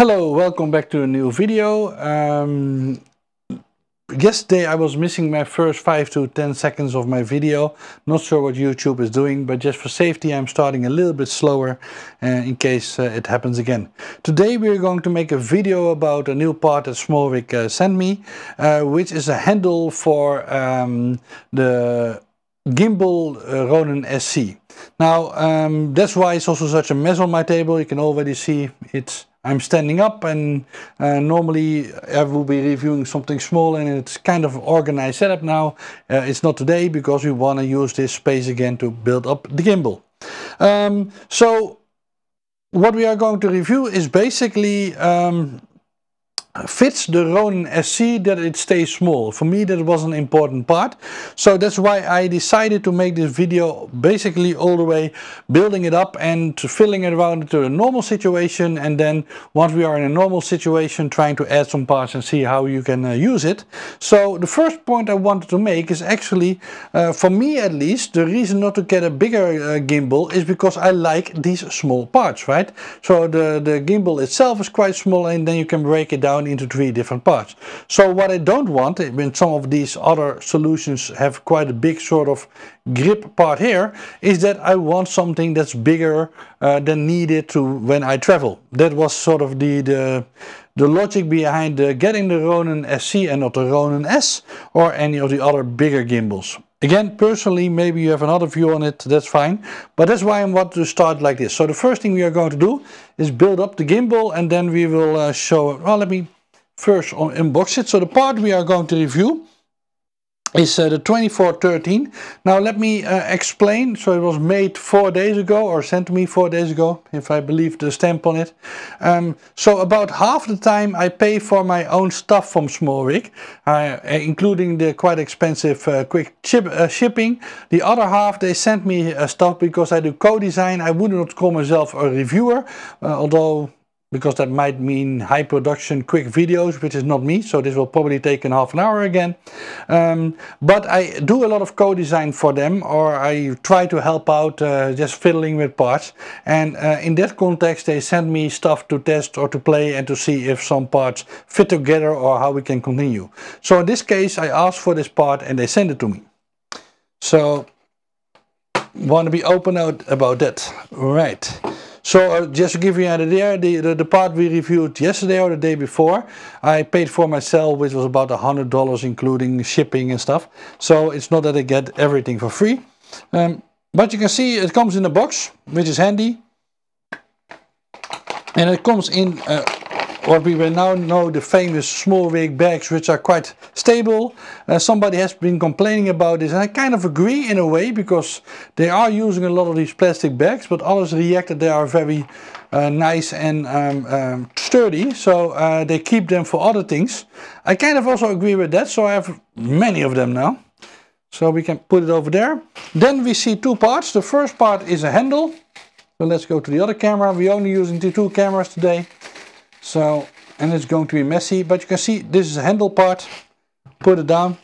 Hello, welcome back to a new video. Um, yesterday I was missing my first 5 to 10 seconds of my video. Not sure what YouTube is doing, but just for safety I'm starting a little bit slower uh, in case uh, it happens again. Today we're going to make a video about a new part that Smolvik uh, sent me, uh, which is a handle for um, the gimbal uh, Ronin SC. Now um, that's why it's also such a mess on my table. You can already see it's I'm standing up and uh, normally I will be reviewing something small and it's kind of organized setup now. Uh, it's not today because we want to use this space again to build up the gimbal. Um, so what we are going to review is basically um, fits the Ronin SC that it stays small. For me that was an important part. So that's why I decided to make this video basically all the way building it up and filling it around to a normal situation and then once we are in a normal situation trying to add some parts and see how you can uh, use it. So the first point I wanted to make is actually uh, for me at least the reason not to get a bigger uh, gimbal is because I like these small parts right. So the, the gimbal itself is quite small and then you can break it down into three different parts. So what I don't want, when some of these other solutions have quite a big sort of grip part here, is that I want something that's bigger uh, than needed to when I travel. That was sort of the, the, the logic behind uh, getting the Ronin SC and not the Ronin S or any of the other bigger gimbals. Again, personally, maybe you have another view on it, that's fine. But that's why I want to start like this. So the first thing we are going to do is build up the gimbal and then we will uh, show Well, let me first unbox it. So the part we are going to review is uh, the 2413. Now let me uh, explain. So it was made four days ago or sent to me four days ago if I believe the stamp on it. Um, so about half the time I pay for my own stuff from Smallwick, uh, including the quite expensive uh, quick ship, uh, shipping. The other half they sent me uh, stuff because I do co-design. I would not call myself a reviewer, although because that might mean high production quick videos which is not me so this will probably take an half an hour again um, but I do a lot of co-design for them or I try to help out uh, just fiddling with parts and uh, in that context they send me stuff to test or to play and to see if some parts fit together or how we can continue so in this case I asked for this part and they send it to me so want to be open out about that right so uh, just to give you an idea, the, the, the, part we reviewed yesterday or the day before, I paid for myself, which was about $100 including shipping and stuff. So it's not that I get everything for free. Um, but you can see it comes in a box, which is handy. And it comes in uh, what we will now know the famous small rig bags which are quite stable. Uh, somebody has been complaining about this and I kind of agree in a way because they are using a lot of these plastic bags but others react that they are very uh, nice and um, um, sturdy so uh, they keep them for other things. I kind of also agree with that so I have many of them now. So we can put it over there. Then we see two parts. The first part is a handle. So let's go to the other camera. We're only using the two cameras today. So, and it's going to be messy, but you can see this is a handle part. Put it down,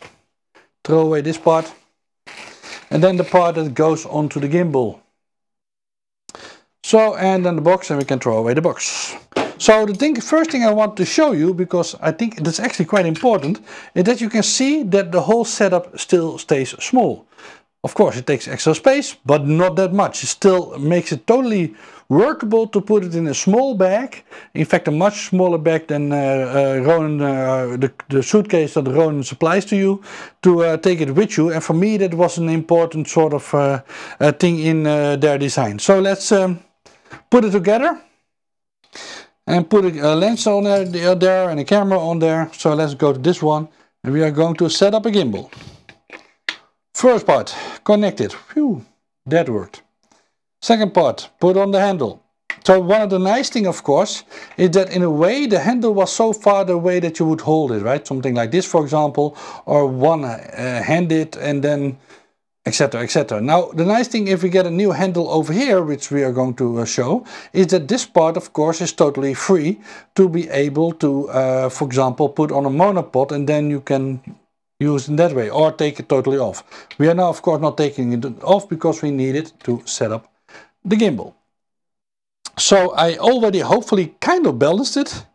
throw away this part. And then the part that goes onto the gimbal. So, and then the box, and we can throw away the box. So the thing, first thing I want to show you, because I think that's actually quite important, is that you can see that the whole setup still stays small. Of course, it takes extra space, but not that much. It still makes it totally workable to put it in a small bag. In fact, a much smaller bag than uh, uh, Ronin, uh, the, the, suitcase that Ronin supplies to you, to take it with you. And for me, that was an important sort of thing in their design. So let's um, put it together and put a lens on there, there and a camera on there. So let's go to this one and we are going to set up a gimbal. First part, connected. Phew, that worked. Second part, put on the handle. So one of the nice thing, of course, is that in a way the handle was so far away that you would hold it, right? Something like this, for example, or one-handed uh, and then etc etc now the nice thing if we get a new handle over here which we are going to uh, show is that this part of course is totally free to be able to uh, for example put on a monopod and then you can use it that way or take it totally off we are now of course not taking it off because we need it to set up the gimbal. So I already hopefully kind of balanced it.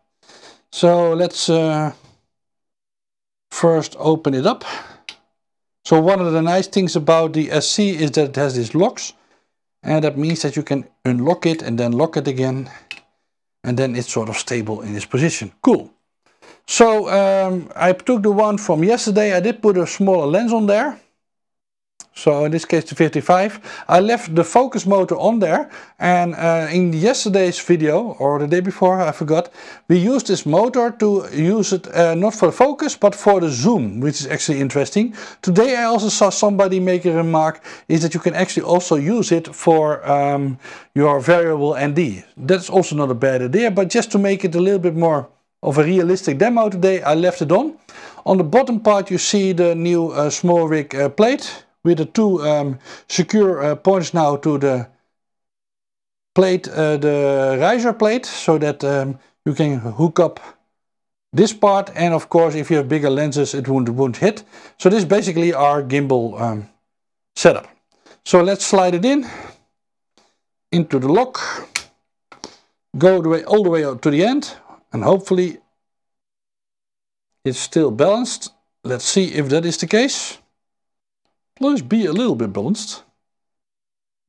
So let's uh, first open it up. So one of the nice things about the SC is that it has these locks. And that means that you can unlock it and then lock it again. And then it's sort of stable in this position. Cool. So um, I took the one from yesterday. I did put a smaller lens on there. So in this case the 55. I left the focus motor on there and uh, in yesterday's video or the day before I forgot we used this motor to use it uh, not for focus but for the zoom which is actually interesting. Today I also saw somebody make a remark is that you can actually also use it for um, your variable ND. That's also not a bad idea but just to make it a little bit more of a realistic demo today I left it on. On the bottom part you see the new uh, small rig uh, plate with the two um, secure uh, points now to the plate, uh, the riser plate, so that um, you can hook up this part. And of course, if you have bigger lenses, it won't, won't hit. So this is basically our gimbal um, setup. So let's slide it in, into the lock, go the way, all the way up to the end, and hopefully it's still balanced. Let's see if that is the case. Let us be a little bit balanced.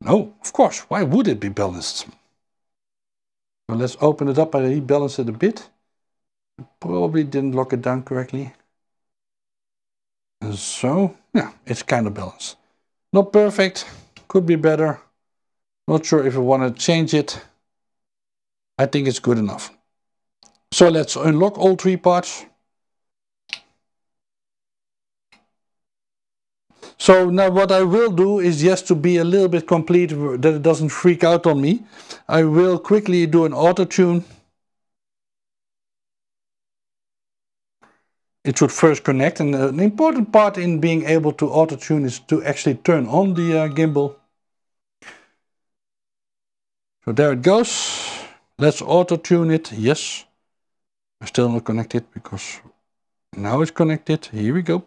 No, of course, why would it be balanced? Well, let's open it up and rebalance it a bit. Probably didn't lock it down correctly. And so, yeah, it's kind of balanced. Not perfect, could be better. Not sure if we want to change it. I think it's good enough. So let's unlock all three parts. So now what I will do is just to be a little bit complete that it doesn't freak out on me. I will quickly do an auto tune. It should first connect and an important part in being able to auto tune is to actually turn on the uh, gimbal. So there it goes. Let's auto tune it. Yes. I'm still not connected because now it's connected. Here we go.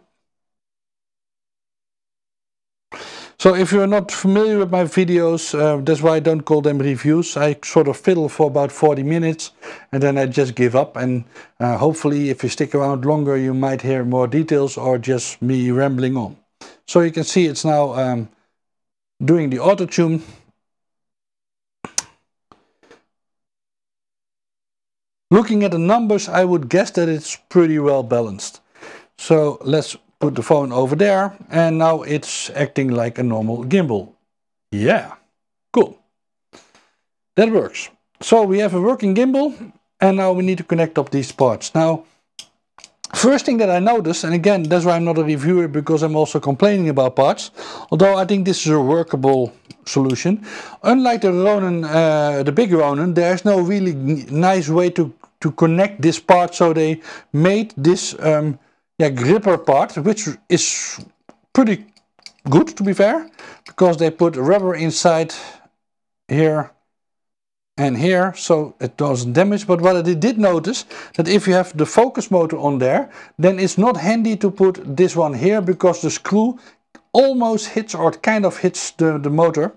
So if you're not familiar with my videos, uh, that's why I don't call them reviews. I sort of fiddle for about 40 minutes and then I just give up. And uh, hopefully if you stick around longer, you might hear more details or just me rambling on. So you can see it's now um, doing the auto tune. Looking at the numbers, I would guess that it's pretty well balanced. So let's Put the phone over there and now it's acting like a normal gimbal. Yeah, cool. That works. So we have a working gimbal and now we need to connect up these parts. Now, first thing that I noticed, and again, that's why I'm not a reviewer because I'm also complaining about parts, although I think this is a workable solution. Unlike the Ronin, uh, the big Ronin, there's no really nice way to, to connect this part so they made this um, yeah, gripper part, which is pretty good to be fair, because they put rubber inside here and here so it doesn't damage but what I did notice that if you have the focus motor on there then it's not handy to put this one here because the screw almost hits or kind of hits the, the motor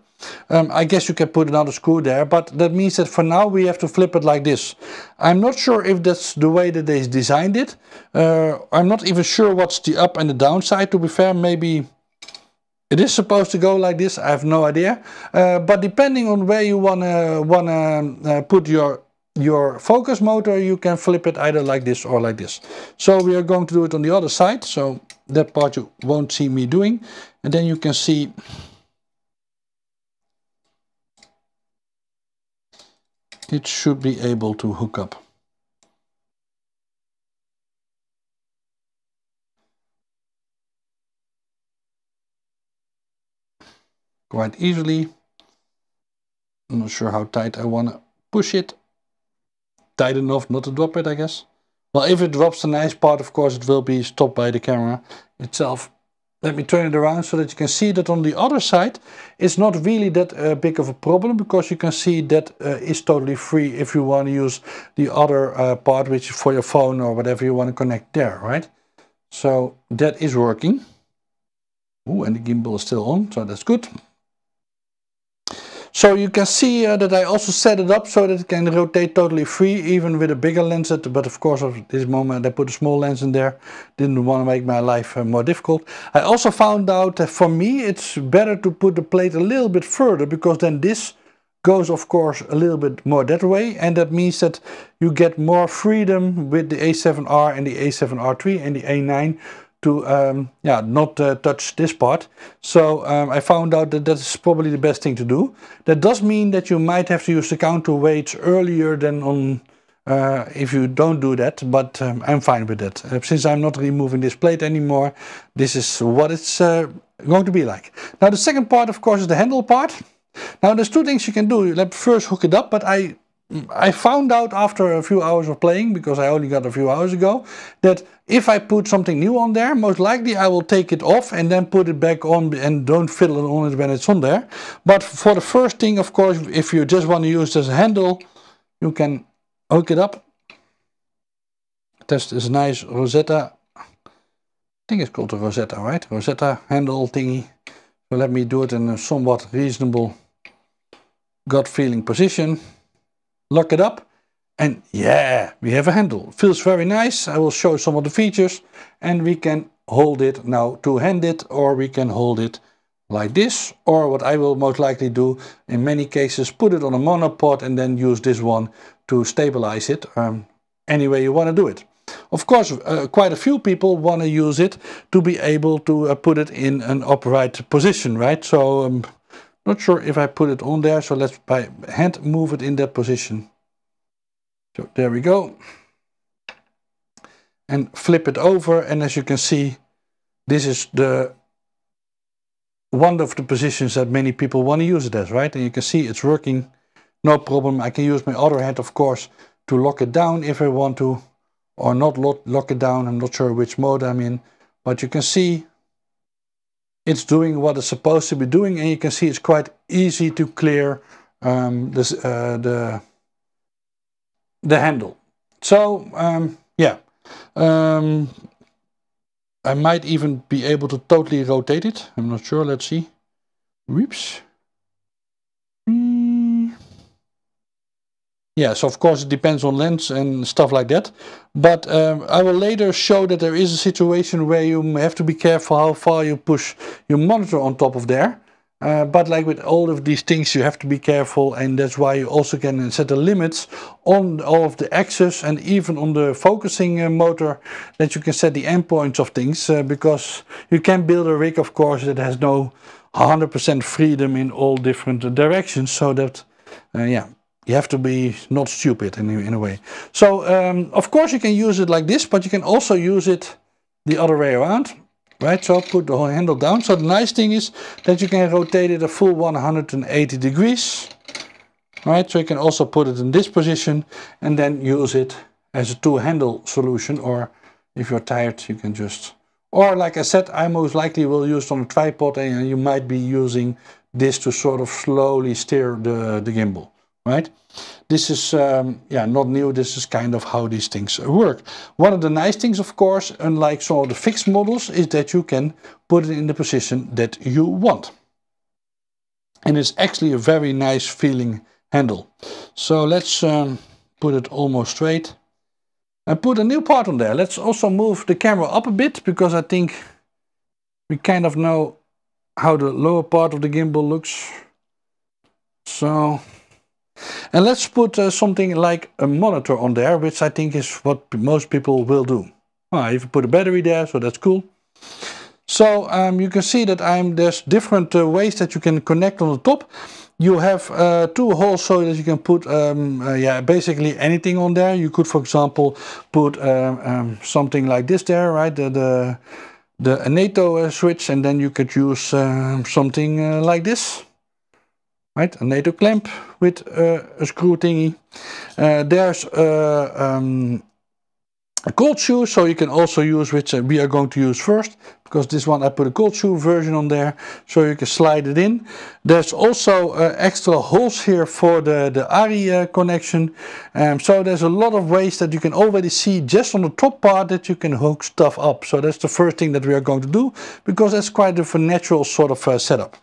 um, I guess you can put another screw there, but that means that for now we have to flip it like this. I'm not sure if that's the way that they designed it. Uh, I'm not even sure what's the up and the downside, to be fair. Maybe it is supposed to go like this, I have no idea. Uh, but depending on where you wanna, wanna uh, put your your focus motor, you can flip it either like this or like this. So we are going to do it on the other side, so that part you won't see me doing. And then you can see it should be able to hook up. quite easily. I'm not sure how tight I want to push it. Tight enough not to drop it, I guess. Well, if it drops a nice part, of course, it will be stopped by the camera itself let me turn it around so that you can see that on the other side it's not really that uh, big of a problem because you can see that uh, is totally free if you want to use the other uh, part which is for your phone or whatever you want to connect there right so that is working Ooh, and the gimbal is still on so that's good so you can see uh, that I also set it up so that it can rotate totally free even with a bigger lens but of course at this moment I put a small lens in there didn't want to make my life uh, more difficult. I also found out that for me it's better to put the plate a little bit further because then this goes of course a little bit more that way and that means that you get more freedom with the A7R and the A7R3 and the A9 to um, yeah not uh, touch this part. So um, I found out that that is probably the best thing to do. That does mean that you might have to use the counterweights earlier than on uh, if you don't do that, but um, I'm fine with that. Uh, since I'm not removing this plate anymore, this is what it's uh, going to be like. Now the second part of course is the handle part. Now there's two things you can do. You first hook it up, but I I found out after a few hours of playing, because I only got a few hours ago, that if I put something new on there, most likely I will take it off and then put it back on and don't fiddle on it when it's on there. But for the first thing, of course, if you just want to use this handle, you can hook it up. Test this nice Rosetta, I think it's called a Rosetta, right? Rosetta handle thingy. So let me do it in a somewhat reasonable gut feeling position. Lock it up. And yeah, we have a handle. feels very nice. I will show some of the features. And we can hold it now two-handed or we can hold it like this. Or what I will most likely do in many cases, put it on a monopod and then use this one to stabilize it um, any way you want to do it. Of course, uh, quite a few people want to use it to be able to uh, put it in an upright position, right? So um, not sure if I put it on there, so let's by hand move it in that position. So there we go. And flip it over and as you can see, this is the one of the positions that many people want to use it as, right? And you can see it's working, no problem. I can use my other hand, of course, to lock it down if I want to, or not lock, lock it down. I'm not sure which mode I'm in, but you can see it's doing what it's supposed to be doing and you can see it's quite easy to clear um, this, uh, the, the handle. So um, yeah, um, I might even be able to totally rotate it. I'm not sure, let's see. Whoops. Mm yeah, so of course it depends on lens and stuff like that. But um, I will later show that there is a situation where you have to be careful how far you push your monitor on top of there. Uh, but like with all of these things, you have to be careful and that's why you also can set the limits on all of the axes and even on the focusing uh, motor that you can set the endpoints of things uh, because you can build a rig, of course, that has no 100% freedom in all different directions so that, uh, yeah, you have to be not stupid in, in a way. So um, of course you can use it like this, but you can also use it the other way around. Right, so put the handle down. So the nice thing is that you can rotate it a full 180 degrees. Right, so you can also put it in this position and then use it as a two handle solution. Or if you're tired, you can just... Or like I said, I most likely will use it on a tripod and you might be using this to sort of slowly steer the, the gimbal right? This is um, yeah not new, this is kind of how these things work. One of the nice things, of course, unlike some of the fixed models, is that you can put it in the position that you want. And it's actually a very nice feeling handle. So let's um, put it almost straight and put a new part on there. Let's also move the camera up a bit because I think we kind of know how the lower part of the gimbal looks. So and let's put uh, something like a monitor on there, which I think is what most people will do. Well, ah, if you put a battery there, so that's cool. So um, you can see that I'm, there's different uh, ways that you can connect on the top. You have uh, two holes so that you can put um, uh, yeah, basically anything on there. You could, for example, put um, um something like this there, right? The, the, the NATO uh, switch and then you could use um, something uh, like this right? A NATO clamp with uh, a screw thingy. Uh, there's uh, um, a cold shoe, so you can also use, which uh, we are going to use first, because this one I put a cold shoe version on there, so you can slide it in. There's also uh, extra holes here for the, the ARRI uh, connection. Um, so there's a lot of ways that you can already see just on the top part that you can hook stuff up. So that's the first thing that we are going to do, because that's quite a natural sort of uh, setup.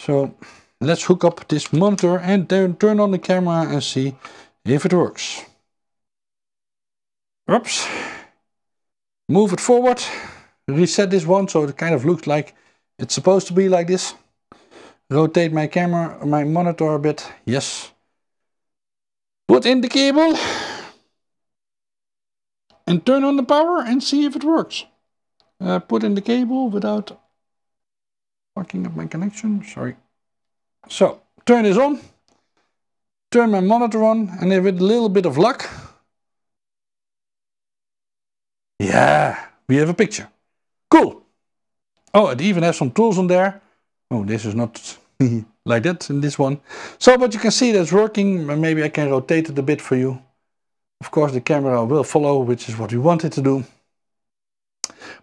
So... Let's hook up this monitor and then turn on the camera and see if it works. Oops. Move it forward. Reset this one so it kind of looks like it's supposed to be like this. Rotate my camera, my monitor a bit. Yes. Put in the cable. And turn on the power and see if it works. Uh, put in the cable without fucking up my connection. Sorry. So turn this on, turn my monitor on, and if with a little bit of luck, yeah, we have a picture. Cool. Oh, it even has some tools on there. Oh, this is not like that in this one. So, but you can see that's working. Maybe I can rotate it a bit for you. Of course, the camera will follow, which is what we wanted to do.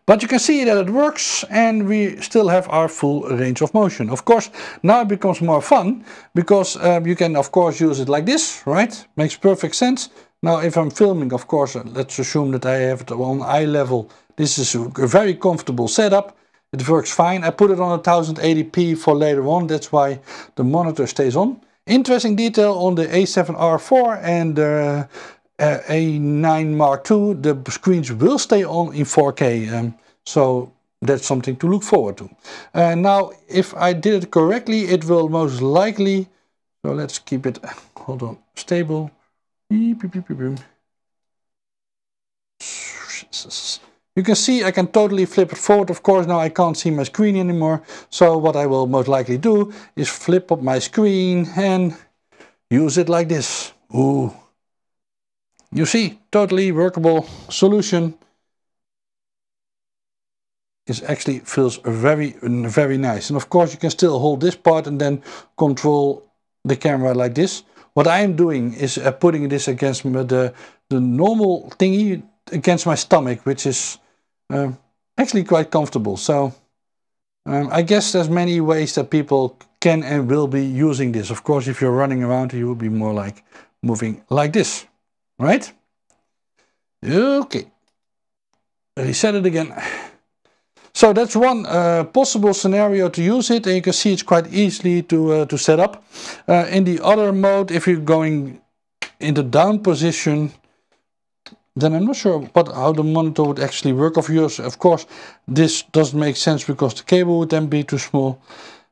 But you can see that it works and we still have our full range of motion. Of course, now it becomes more fun because um, you can of course use it like this, right? Makes perfect sense. Now if I'm filming, of course, uh, let's assume that I have it on eye level. This is a very comfortable setup. It works fine. I put it on 1080p for later on. That's why the monitor stays on. Interesting detail on the A7R4 and the uh, uh, A9 Mark II, the screens will stay on in 4K. Um, so that's something to look forward to. Uh, now, if I did it correctly, it will most likely, so let's keep it, hold on, stable. You can see I can totally flip it forward. Of course, now I can't see my screen anymore. So what I will most likely do is flip up my screen and use it like this. Ooh. You see, totally workable solution. Is actually feels very, very nice. And of course you can still hold this part and then control the camera like this. What I am doing is uh, putting this against the, the normal thingy against my stomach, which is uh, actually quite comfortable. So um, I guess there's many ways that people can and will be using this. Of course, if you're running around, you will be more like moving like this right? Okay, reset it again. So that's one uh, possible scenario to use it and you can see it's quite easily to, uh, to set up. Uh, in the other mode, if you're going in the down position, then I'm not sure what, how the monitor would actually work. Of, yours. of course, this doesn't make sense because the cable would then be too small.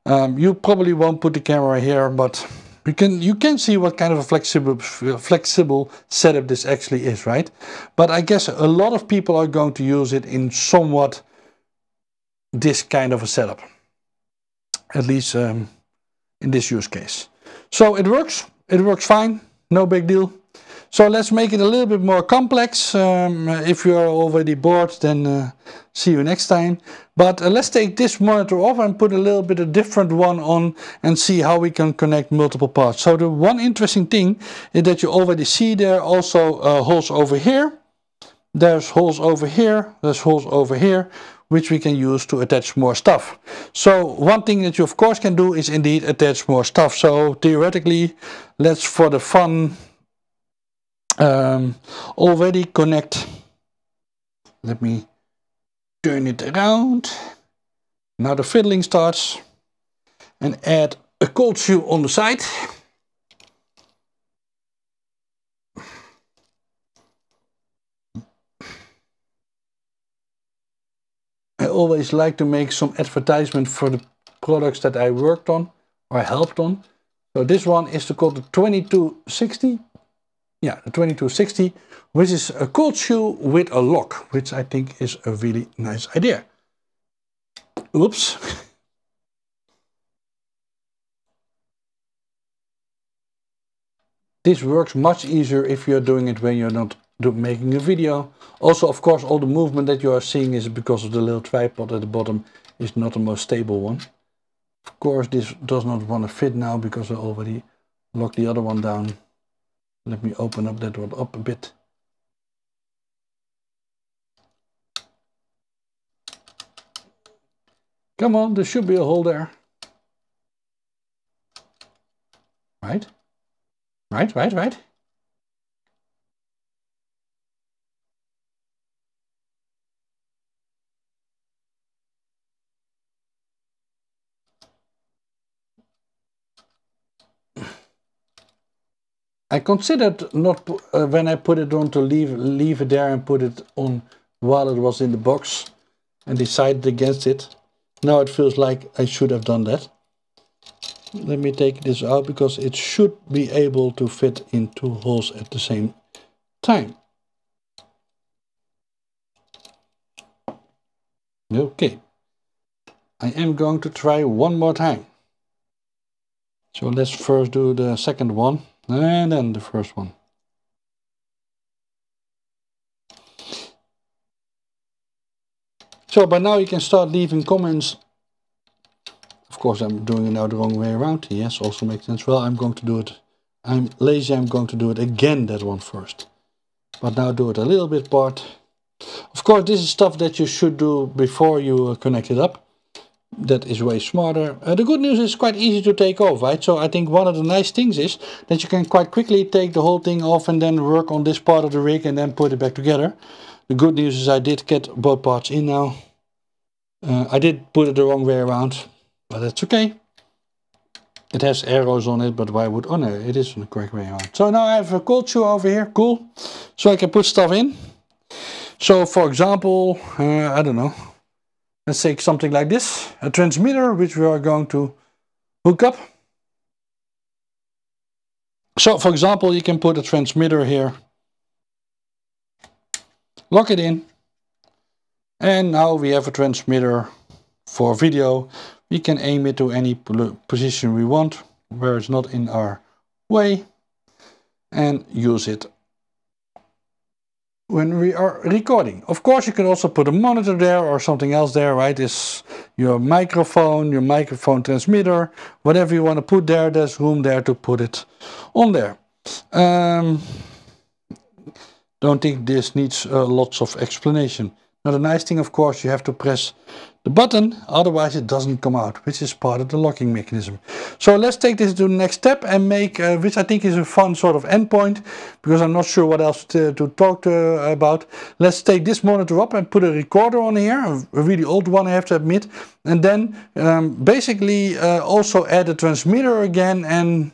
Um, you probably won't put the camera here, but we can, you can see what kind of a flexible, flexible setup this actually is, right? But I guess a lot of people are going to use it in somewhat this kind of a setup. At least um, in this use case. So it works, it works fine, no big deal. So let's make it a little bit more complex. Um, if you're already bored, then uh, see you next time. But uh, let's take this monitor off and put a little bit a different one on and see how we can connect multiple parts. So the one interesting thing is that you already see there also uh, holes over here. There's holes over here, there's holes over here, which we can use to attach more stuff. So one thing that you of course can do is indeed attach more stuff. So theoretically, let's for the fun um, already connect, let me turn it around. Now the fiddling starts and add a cold shoe on the side. I always like to make some advertisement for the products that I worked on or helped on. So this one is called the 2260 yeah, the 2260, which is a cold shoe with a lock, which I think is a really nice idea. Oops. this works much easier if you're doing it when you're not making a video. Also, of course, all the movement that you are seeing is because of the little tripod at the bottom is not the most stable one. Of course, this does not want to fit now because I already locked the other one down. Let me open up that one up a bit. Come on, there should be a hole there. Right? Right, right, right. I considered not uh, when I put it on to leave leave it there and put it on while it was in the box and decided against it. Now it feels like I should have done that. Let me take this out because it should be able to fit in two holes at the same time. Okay. I am going to try one more time. So let's first do the second one. And then the first one. So by now you can start leaving comments. Of course I'm doing it now the wrong way around. Yes, also makes sense. Well, I'm going to do it. I'm lazy, I'm going to do it again, that one first. But now do it a little bit part. Of course, this is stuff that you should do before you connect it up that is way smarter. Uh, the good news is quite easy to take off, right? So I think one of the nice things is that you can quite quickly take the whole thing off and then work on this part of the rig and then put it back together. The good news is I did get both parts in now. Uh, I did put it the wrong way around, but that's okay. It has arrows on it, but why would... Oh no, it is the correct way around. So now I have a cold shoe over here, cool. So I can put stuff in. So for example, uh, I don't know, let's say something like this, a transmitter which we are going to hook up. So for example, you can put a transmitter here, lock it in, and now we have a transmitter for video. We can aim it to any position we want, where it's not in our way, and use it when we are recording. Of course, you can also put a monitor there or something else there, right? Is your microphone, your microphone transmitter, whatever you want to put there, there's room there to put it on there. Um, don't think this needs uh, lots of explanation. Now the nice thing, of course, you have to press the button, otherwise it doesn't come out, which is part of the locking mechanism. So let's take this to the next step and make, uh, which I think is a fun sort of endpoint, because I'm not sure what else to, to talk to, uh, about. Let's take this monitor up and put a recorder on here, a really old one I have to admit, and then um, basically uh, also add a transmitter again and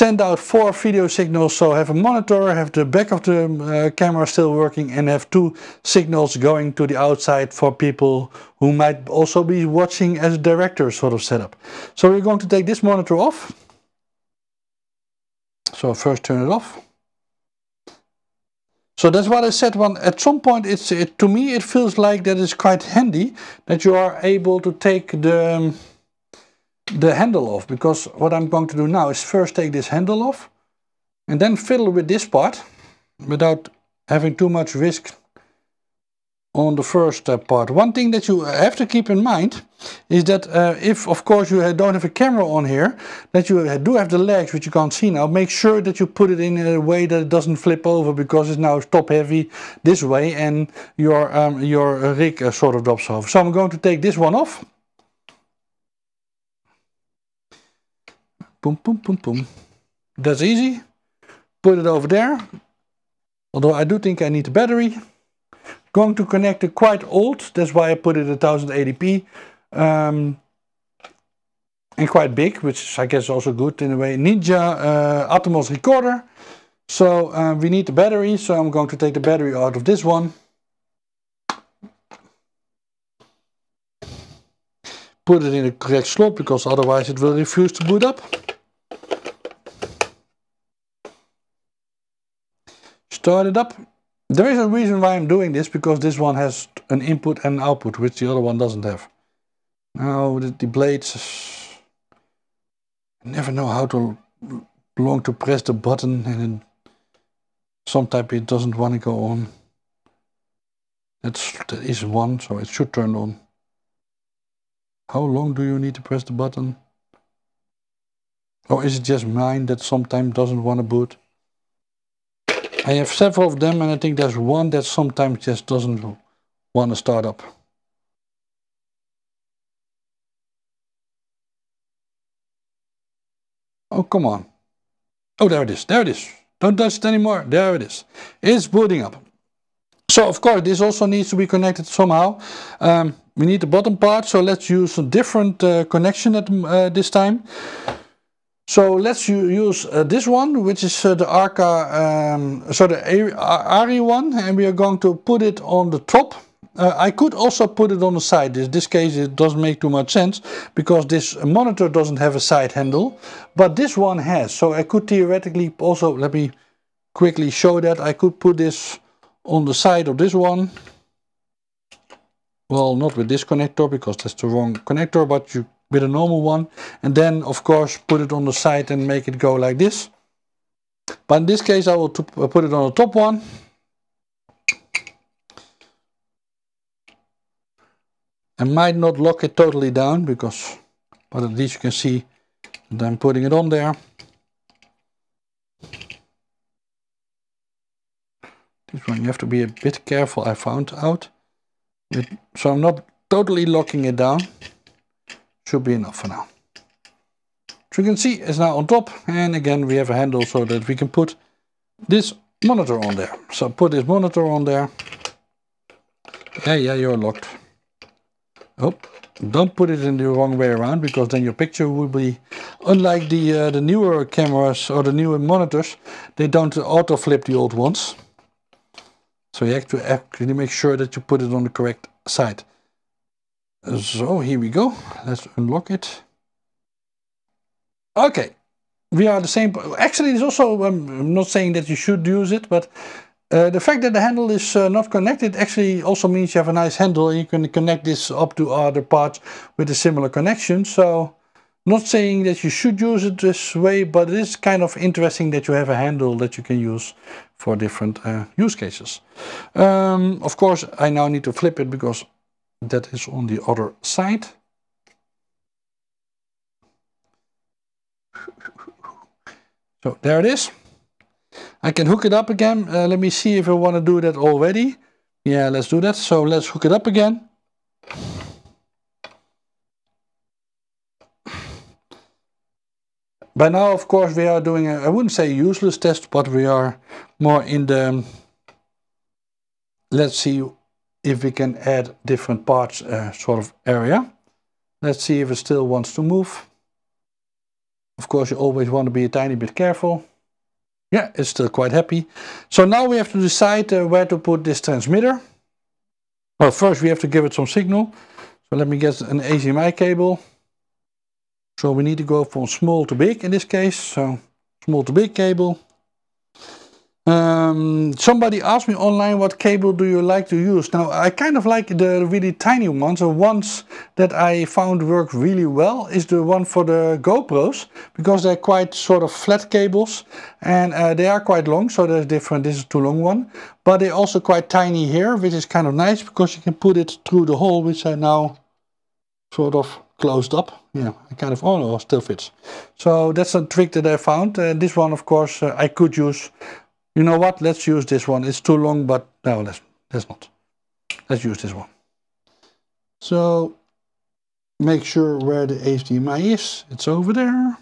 send out four video signals, so have a monitor, have the back of the uh, camera still working and have two signals going to the outside for people who might also be watching as a director sort of setup. So we're going to take this monitor off. So first turn it off. So that's what I said when at some point it's it, to me it feels like that is quite handy that you are able to take the um, the handle off because what I'm going to do now is first take this handle off and then fiddle with this part without having too much risk on the first uh, part. One thing that you uh, have to keep in mind is that uh, if of course you don't have a camera on here, that you do have the legs which you can't see now, make sure that you put it in a way that it doesn't flip over because it's now top heavy this way and your, um, your uh, rig uh, sort of drops off. So I'm going to take this one off Boom, boom, boom, boom. That's easy. Put it over there. Although I do think I need a battery. Going to connect a quite old, that's why I put it 1080p. Um, and quite big, which is, I guess also good in a way. Ninja uh, Atomos recorder. So uh, we need the battery, so I'm going to take the battery out of this one. Put it in the correct slot, because otherwise it will refuse to boot up. start it up. There is a reason why I'm doing this, because this one has an input and an output, which the other one doesn't have. Now the, the blades, I never know how to long to press the button and then sometimes it doesn't want to go on. That's, that is one, so it should turn on. How long do you need to press the button? Or is it just mine that sometimes doesn't want to boot? I have several of them and I think there's one that sometimes just doesn't want to start up. Oh, come on. Oh, there it is. There it is. Don't touch it anymore. There it is. It's booting up. So, of course, this also needs to be connected somehow. Um, we need the bottom part, so let's use a different uh, connection at, uh, this time. So let's use uh, this one, which is uh, the Arca, um, so the Ari one, and we are going to put it on the top. Uh, I could also put it on the side. In this case, it doesn't make too much sense because this monitor doesn't have a side handle, but this one has. So I could theoretically also, let me quickly show that. I could put this on the side of this one. Well, not with this connector because that's the wrong connector, but you with a normal one and then of course put it on the side and make it go like this but in this case I will uh, put it on the top one I might not lock it totally down because but at least you can see that I'm putting it on there this one you have to be a bit careful I found out so I'm not totally locking it down should be enough for now. As you can see, it's now on top. And again, we have a handle so that we can put this monitor on there. So put this monitor on there. Yeah, yeah, you're locked. Oh, don't put it in the wrong way around because then your picture will be unlike the uh, the newer cameras or the newer monitors. They don't auto flip the old ones. So you have to actually make sure that you put it on the correct side. So here we go. Let's unlock it. Okay, we are the same. Actually, it's also, um, I'm not saying that you should use it, but uh, the fact that the handle is uh, not connected actually also means you have a nice handle and you can connect this up to other parts with a similar connection. So not saying that you should use it this way, but it is kind of interesting that you have a handle that you can use for different uh, use cases. Um, of course, I now need to flip it because that is on the other side. So there it is. I can hook it up again. Uh, let me see if I want to do that already. Yeah, let's do that. So let's hook it up again. By now, of course, we are doing, a, I wouldn't say useless test, but we are more in the, let's see if we can add different parts uh, sort of area. Let's see if it still wants to move. Of course, you always want to be a tiny bit careful. Yeah, it's still quite happy. So now we have to decide uh, where to put this transmitter. Well, first we have to give it some signal. So let me get an HDMI cable. So we need to go from small to big in this case. So small to big cable. Um, somebody asked me online what cable do you like to use. Now I kind of like the really tiny ones. The ones that I found work really well is the one for the GoPros because they're quite sort of flat cables and uh, they are quite long so there's different. This is too long one but they're also quite tiny here which is kind of nice because you can put it through the hole which I now sort of closed up. Yeah, I kind of, oh no, still fits. So that's a trick that I found. Uh, this one, of course, uh, I could use you know what? Let's use this one. It's too long, but no, let's, let's not. Let's use this one. So make sure where the HDMI is. It's over there.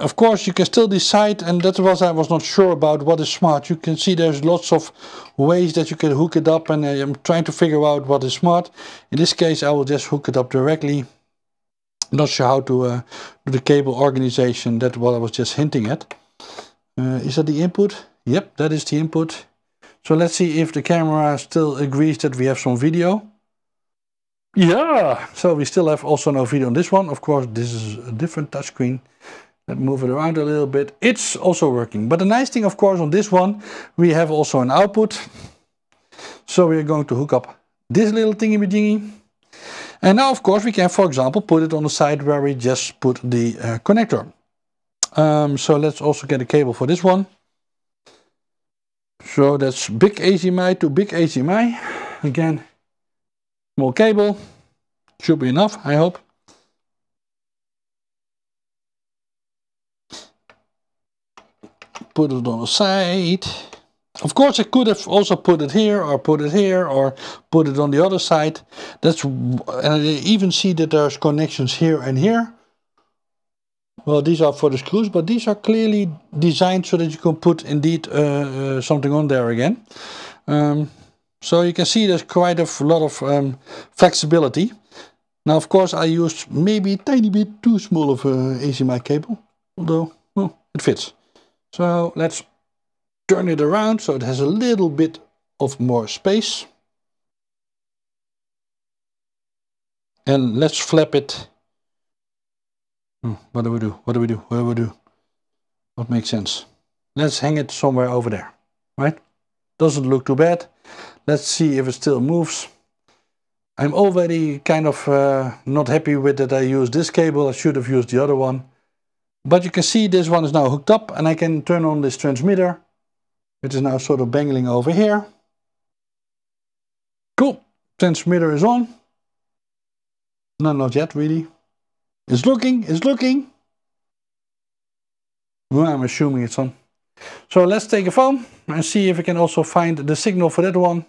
Of course, you can still decide, and that was I was not sure about what is smart. You can see there's lots of ways that you can hook it up, and I'm trying to figure out what is smart. In this case, I will just hook it up directly. not sure how to uh, do the cable organization. That's what I was just hinting at. Uh, is that the input? Yep, that is the input. So let's see if the camera still agrees that we have some video. Yeah! So we still have also no video on this one. Of course, this is a different touchscreen. Let's move it around a little bit. It's also working. But the nice thing, of course, on this one, we have also an output. So we're going to hook up this little thingy dingy. And now, of course, we can, for example, put it on the side where we just put the uh, connector. Um, so let's also get a cable for this one. So that's big HDMI to big HDMI. Again, small cable. Should be enough, I hope. Put it on the side. Of course, I could have also put it here or put it here or put it on the other side. That's and I even see that there's connections here and here. Well, these are for the screws, but these are clearly designed so that you can put indeed uh, uh something on there again. Um, so you can see there's quite a lot of um, flexibility. Now, of course, I used maybe a tiny bit too small of uh, a HDMI cable, although well, it fits. So let's turn it around so it has a little bit of more space. And let's flap it Hmm, what do we do? What do we do? What do we do? What makes sense? Let's hang it somewhere over there, right? Doesn't look too bad. Let's see if it still moves. I'm already kind of uh, not happy with that I used this cable. I should have used the other one. But you can see this one is now hooked up and I can turn on this transmitter. It is now sort of bangling over here. Cool, transmitter is on. No, not yet really. It's looking, it's looking. Well, I'm assuming it's on. So let's take a phone and see if we can also find the signal for that one.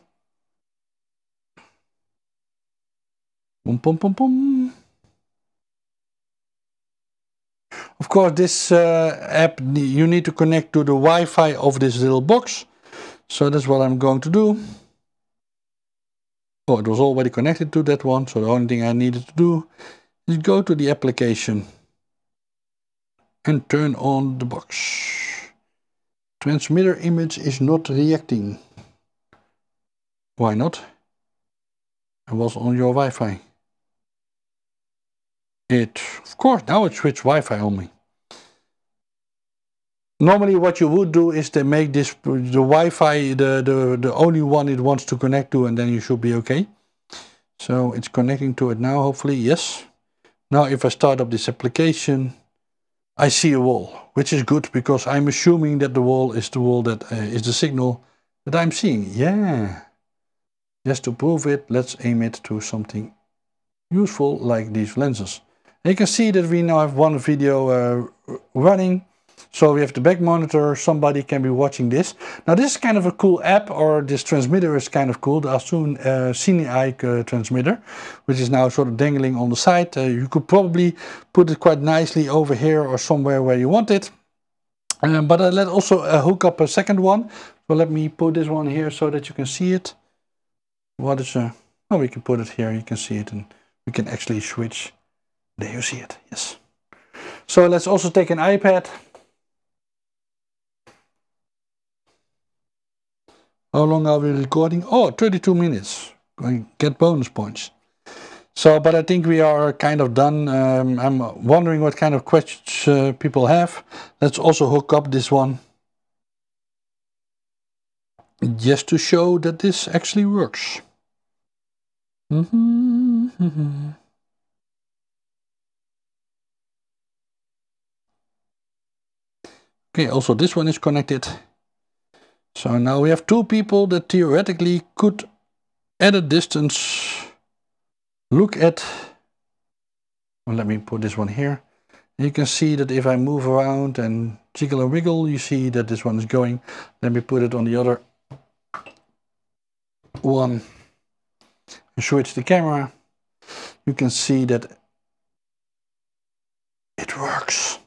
Boom, boom, boom, boom. Of course, this uh, app, you need to connect to the Wi-Fi of this little box. So that's what I'm going to do. Oh, it was already connected to that one, so the only thing I needed to do you go to the application and turn on the box. Transmitter image is not reacting. Why not? I was on your Wi-Fi. It, of course, now it switched Wi-Fi only. Normally what you would do is to make this, the Wi-Fi the, the, the only one it wants to connect to and then you should be okay. So it's connecting to it now, hopefully, yes. Now if I start up this application, I see a wall, which is good because I'm assuming that the wall is the wall that uh, is the signal that I'm seeing. Yeah. Just to prove it, let's aim it to something useful like these lenses. And you can see that we now have one video uh, running so we have the back monitor, somebody can be watching this. Now this is kind of a cool app, or this transmitter is kind of cool, the Asun uh, Cine uh, transmitter, which is now sort of dangling on the side. Uh, you could probably put it quite nicely over here or somewhere where you want it. Um, but let uh, let also uh, hook up a second one. So let me put this one here so that you can see it. What is a... Uh, oh, we can put it here, you can see it, and we can actually switch. There you see it, yes. So let's also take an iPad. How long are we recording? Oh, 32 minutes. Going get bonus points. So, but I think we are kind of done. Um, I'm wondering what kind of questions uh, people have. Let's also hook up this one. Just to show that this actually works. Mm-hmm. Okay, also this one is connected. So now we have two people that theoretically could, at a distance, look at, well, let me put this one here. You can see that if I move around and jiggle and wiggle, you see that this one is going. Let me put it on the other one and switch the camera. You can see that it works.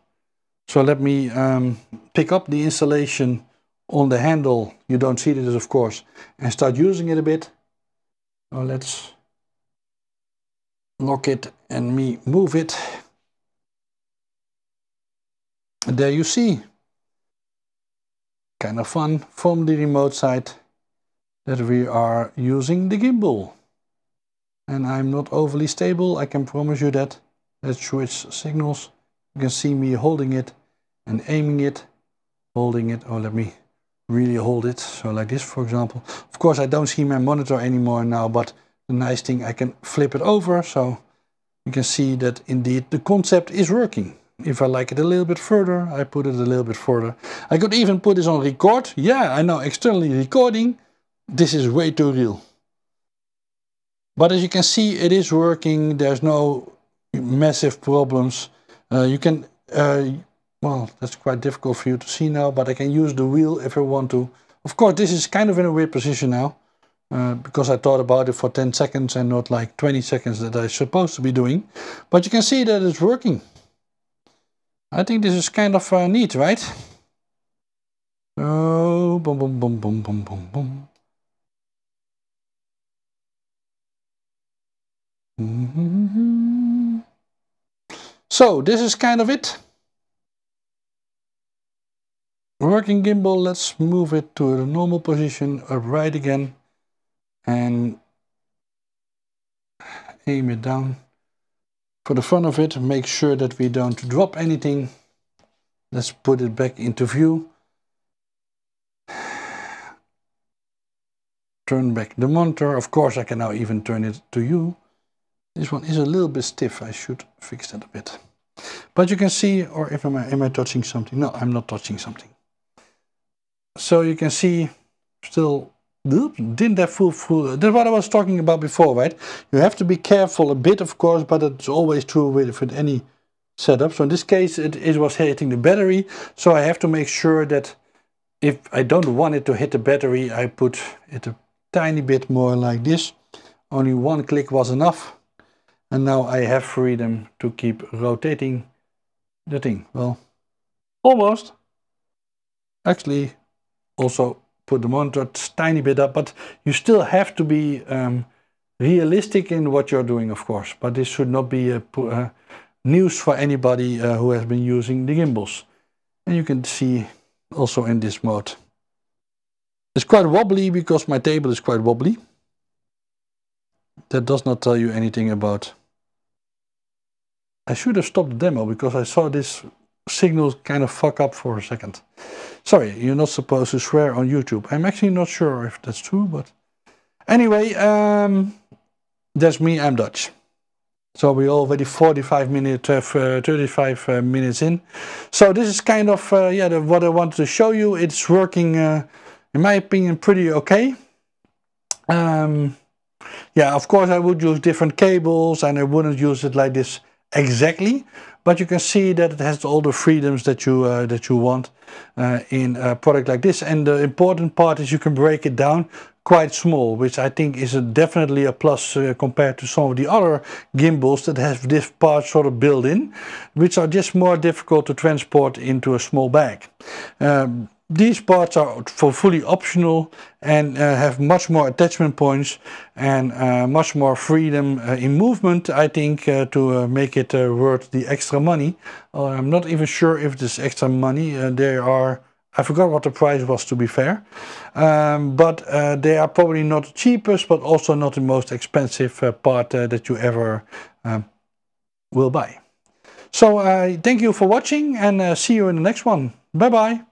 So let me um, pick up the installation on the handle, you don't see this of course, and start using it a bit. Now let's lock it and me move it. And there you see. Kind of fun from the remote side that we are using the gimbal. And I'm not overly stable, I can promise you that. Let's switch signals. You can see me holding it and aiming it, holding it. Oh, let me really hold it. So like this, for example. Of course, I don't see my monitor anymore now, but the nice thing, I can flip it over. So you can see that indeed the concept is working. If I like it a little bit further, I put it a little bit further. I could even put this on record. Yeah, I know externally recording. This is way too real. But as you can see, it is working. There's no massive problems. Uh, you can uh, well, that's quite difficult for you to see now, but I can use the wheel if I want to. Of course, this is kind of in a weird position now, uh, because I thought about it for 10 seconds and not like 20 seconds that I'm supposed to be doing. But you can see that it's working. I think this is kind of uh, neat, right? Oh, boom, boom, boom, boom, boom, boom, boom. Mm-hmm. So this is kind of it. Working gimbal, let's move it to the normal position, upright again, and aim it down. For the fun of it, make sure that we don't drop anything. Let's put it back into view. Turn back the monitor. Of course, I can now even turn it to you. This one is a little bit stiff. I should fix that a bit. But you can see, or if am I, am I touching something? No, I'm not touching something. So you can see still didn't have full full that's what I was talking about before right you have to be careful a bit of course but it's always true with, with any setup so in this case it, it was hitting the battery so I have to make sure that if I don't want it to hit the battery I put it a tiny bit more like this only one click was enough and now I have freedom to keep rotating the thing well almost actually also put the monitor tiny bit up, but you still have to be um, realistic in what you're doing, of course. But this should not be a, uh, news for anybody uh, who has been using the gimbals. And you can see also in this mode. It's quite wobbly because my table is quite wobbly. That does not tell you anything about. I should have stopped the demo because I saw this signal kind of fuck up for a second. Sorry, you're not supposed to swear on YouTube. I'm actually not sure if that's true, but anyway, um, that's me, I'm Dutch. So we're already 45 minutes, uh, uh, 35 uh, minutes in. So this is kind of uh, yeah the, what I wanted to show you. It's working, uh, in my opinion, pretty okay. Um, yeah, of course I would use different cables and I wouldn't use it like this exactly, but you can see that it has all the freedoms that you uh, that you want uh, in a product like this. And the important part is you can break it down quite small, which I think is a definitely a plus uh, compared to some of the other gimbals that have this part sort of built in, which are just more difficult to transport into a small bag. Um, these parts are for fully optional and uh, have much more attachment points and uh, much more freedom uh, in movement I think uh, to uh, make it uh, worth the extra money. I'm not even sure if this extra money there are I forgot what the price was to be fair, um, but they are probably not the cheapest but also not the most expensive part that you ever um, will buy. So thank you for watching and see you in the next one. Bye bye.